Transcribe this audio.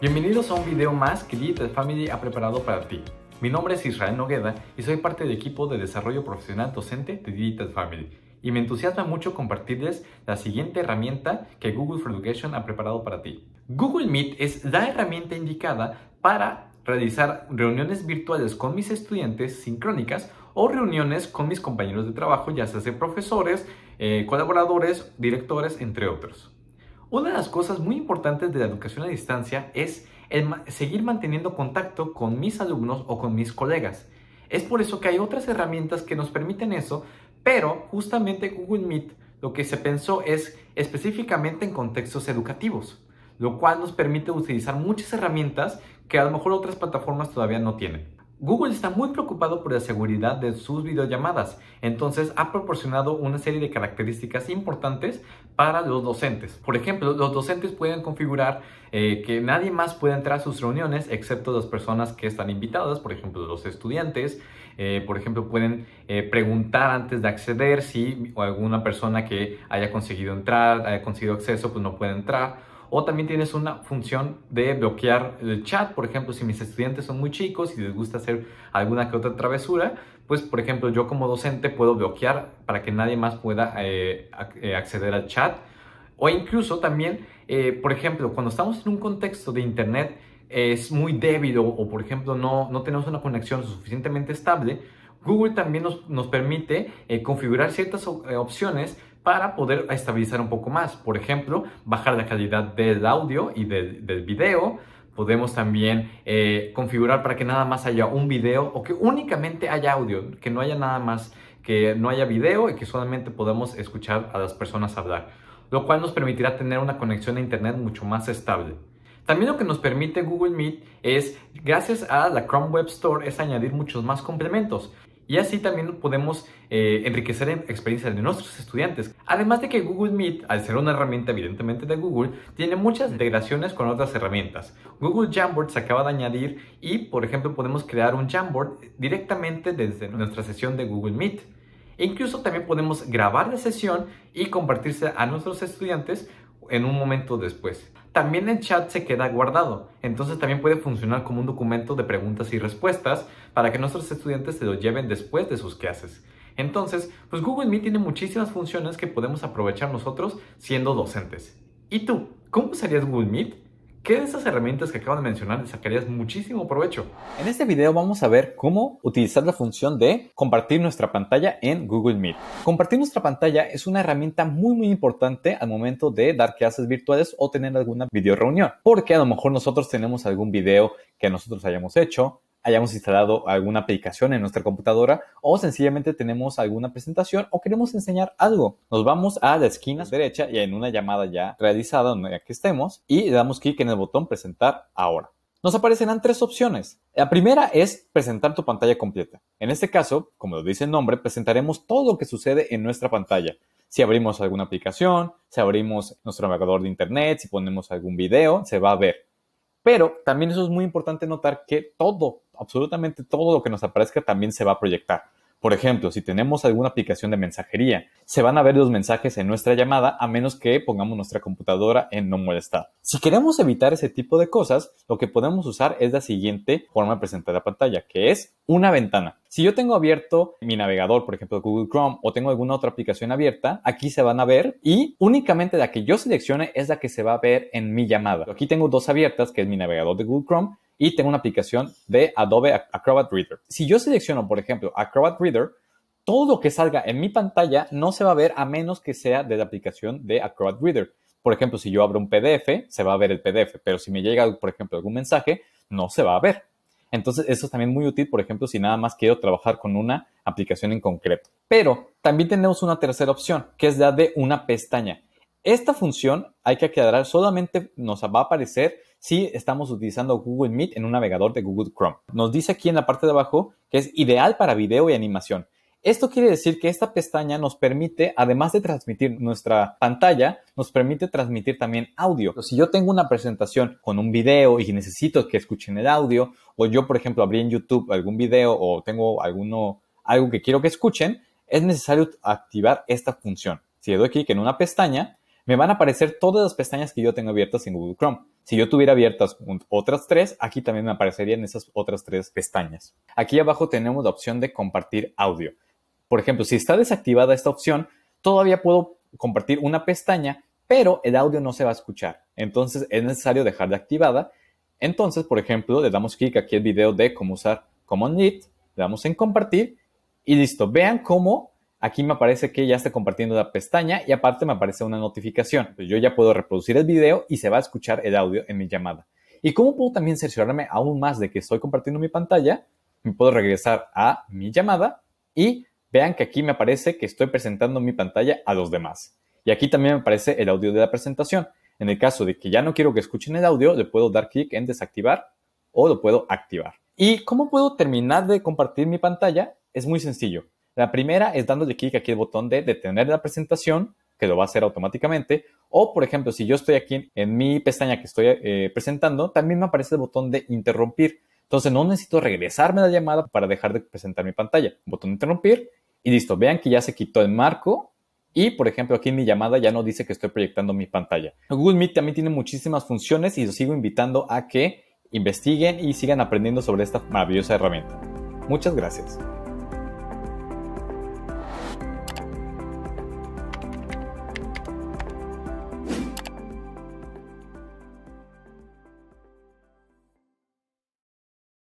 Bienvenidos a un video más que Digital Family ha preparado para ti. Mi nombre es Israel Nogueda y soy parte del equipo de desarrollo profesional docente de Digital Family. Y me entusiasma mucho compartirles la siguiente herramienta que Google for Education ha preparado para ti. Google Meet es la herramienta indicada para realizar reuniones virtuales con mis estudiantes sincrónicas o reuniones con mis compañeros de trabajo, ya sea profesores, eh, colaboradores, directores, entre otros. Una de las cosas muy importantes de la educación a distancia es seguir manteniendo contacto con mis alumnos o con mis colegas. Es por eso que hay otras herramientas que nos permiten eso, pero justamente Google Meet lo que se pensó es específicamente en contextos educativos, lo cual nos permite utilizar muchas herramientas que a lo mejor otras plataformas todavía no tienen. Google está muy preocupado por la seguridad de sus videollamadas, entonces ha proporcionado una serie de características importantes para los docentes. Por ejemplo, los docentes pueden configurar eh, que nadie más pueda entrar a sus reuniones excepto las personas que están invitadas, por ejemplo, los estudiantes. Eh, por ejemplo, pueden eh, preguntar antes de acceder si alguna persona que haya conseguido entrar, haya conseguido acceso, pues no puede entrar o también tienes una función de bloquear el chat, por ejemplo, si mis estudiantes son muy chicos y les gusta hacer alguna que otra travesura, pues por ejemplo yo como docente puedo bloquear para que nadie más pueda eh, eh, acceder al chat o incluso también, eh, por ejemplo, cuando estamos en un contexto de internet es muy débil o, por ejemplo no, tenemos una conexión suficientemente estable, Google también nos, permite configurar ciertas opciones para poder estabilizar un poco más. Por ejemplo, bajar la calidad del audio y del, video. Podemos también eh, configurar para que nada más haya un video o que únicamente haya audio, que no haya nada más, que no haya video y que solamente podamos escuchar a las personas hablar, lo cual nos permitirá tener una conexión a Internet mucho más estable. También lo que nos permite Google Meet es, gracias a la Chrome Web Store, es añadir muchos más complementos. Y así también podemos eh, enriquecer enriquecer experiencias de nuestros estudiantes. Además de que Google Meet, al ser una herramienta evidentemente de Google, tiene muchas integraciones con otras herramientas. Google Jamboard se acaba de añadir y, por ejemplo, podemos crear un Jamboard directamente desde nuestra sesión de Google Meet. E incluso también podemos grabar la sesión y compartirse a nuestros estudiantes en un momento después. También el chat se queda guardado, entonces también puede funcionar como un documento de preguntas y respuestas para que nuestros estudiantes se lo lleven después de sus clases. Entonces, pues Google Meet tiene muchísimas funciones que podemos aprovechar nosotros siendo docentes. ¿Y tú? ¿Cómo usarías Google Meet? ¿Qué de estas herramientas que acabo de mencionar le sacarías muchísimo provecho? En este video vamos a ver cómo utilizar la función de compartir nuestra pantalla en Google Meet. Compartir nuestra pantalla es una herramienta muy muy importante al momento de dar clases virtuales o tener alguna video reunión, porque a lo mejor nosotros tenemos algún video que nosotros hayamos hecho, hayamos instalado alguna aplicación en nuestra computadora o sencillamente tenemos alguna presentación o queremos enseñar algo. Nos vamos a la esquina derecha y en una llamada ya realizada donde que estemos y le damos clic en el botón presentar ahora. Nos aparecerán tres opciones. La primera es presentar tu pantalla completa. En este caso, como lo dice el nombre, presentaremos todo lo que sucede en nuestra pantalla si abrimos alguna aplicación, si abrimos nuestro navegador de internet, si ponemos algún video, se va a ver. Pero también eso es muy importante notar que todo absolutamente todo lo que nos aparezca también se va a proyectar. Por ejemplo, si tenemos alguna aplicación de mensajería, se van a ver los mensajes en nuestra llamada a menos que pongamos nuestra computadora en no molestar. Si queremos evitar ese tipo de cosas, lo que podemos usar es la siguiente forma de presentar la pantalla, que es una ventana. Si yo tengo abierto mi navegador, por ejemplo Google Chrome, o tengo alguna otra aplicación abierta, aquí se van a ver y únicamente la que yo seleccione es la que se va a ver en mi llamada. Aquí tengo dos abiertas, que es mi navegador de Google Chrome y tengo una aplicación de Adobe Acrobat Reader. Si yo selecciono, por ejemplo, Acrobat Reader, todo lo que salga en mi pantalla no se va a ver a menos que sea de la aplicación de Acrobat Reader. Por ejemplo, si yo abro un PDF, se va a ver el PDF, pero si me llega, por ejemplo, algún mensaje, no se va a ver. Entonces, eso es también muy útil, por ejemplo, si nada más quiero trabajar con una aplicación en concreto. Pero también tenemos una tercera opción, que es la de una pestaña. Esta función hay que aclarar, solamente nos va a aparecer si estamos utilizando Google Meet en un navegador de Google Chrome. Nos dice aquí en la parte de abajo que es ideal para video y animación. Esto quiere decir que esta pestaña nos permite, además de transmitir nuestra pantalla, nos permite transmitir también audio. Si yo tengo una presentación con un video y necesito que escuchen el audio, o yo, por ejemplo, abrí en YouTube algún video o tengo algo que quiero que escuchen, es necesario activar esta función. Si le doy clic en una pestaña, me van a aparecer todas las pestañas que yo tengo abiertas en Google Chrome. Si yo tuviera abiertas otras tres, aquí también me aparecerían esas otras tres pestañas. Aquí abajo tenemos la opción de compartir audio. Por ejemplo, si está desactivada esta opción, todavía puedo compartir una pestaña, pero el audio no se va a escuchar. Entonces es necesario dejarla activada. Entonces, por ejemplo, le damos clic aquí al video de cómo usar Common Lead, le damos en compartir y listo. Vean cómo Aquí me aparece que ya está compartiendo la pestaña y aparte me aparece una notificación. yo ya puedo reproducir el video y se va a escuchar el audio en mi llamada. ¿Y cómo puedo también cerciorarme aún más de que estoy compartiendo mi pantalla? Me puedo regresar a mi llamada y vean que aquí me aparece que estoy presentando mi pantalla a los demás. Y aquí también me aparece el audio de la presentación. En el caso de que ya no quiero que escuchen el audio, le puedo dar clic en desactivar o lo puedo activar. ¿Y cómo puedo terminar de compartir mi pantalla? Es muy sencillo la primera es dándole clic aquí al botón de detener la presentación, que lo va a hacer automáticamente. O, por ejemplo, si yo estoy aquí en mi pestaña que estoy eh, presentando, también me aparece el botón de interrumpir. Entonces no necesito regresarme a la llamada para dejar de presentar mi pantalla. Botón de interrumpir y listo. Vean que ya se quitó el marco y, por ejemplo, aquí en mi llamada ya no dice que estoy proyectando mi pantalla. Google Meet también tiene muchísimas funciones y los sigo invitando a que investiguen y sigan aprendiendo sobre esta maravillosa herramienta. Muchas gracias.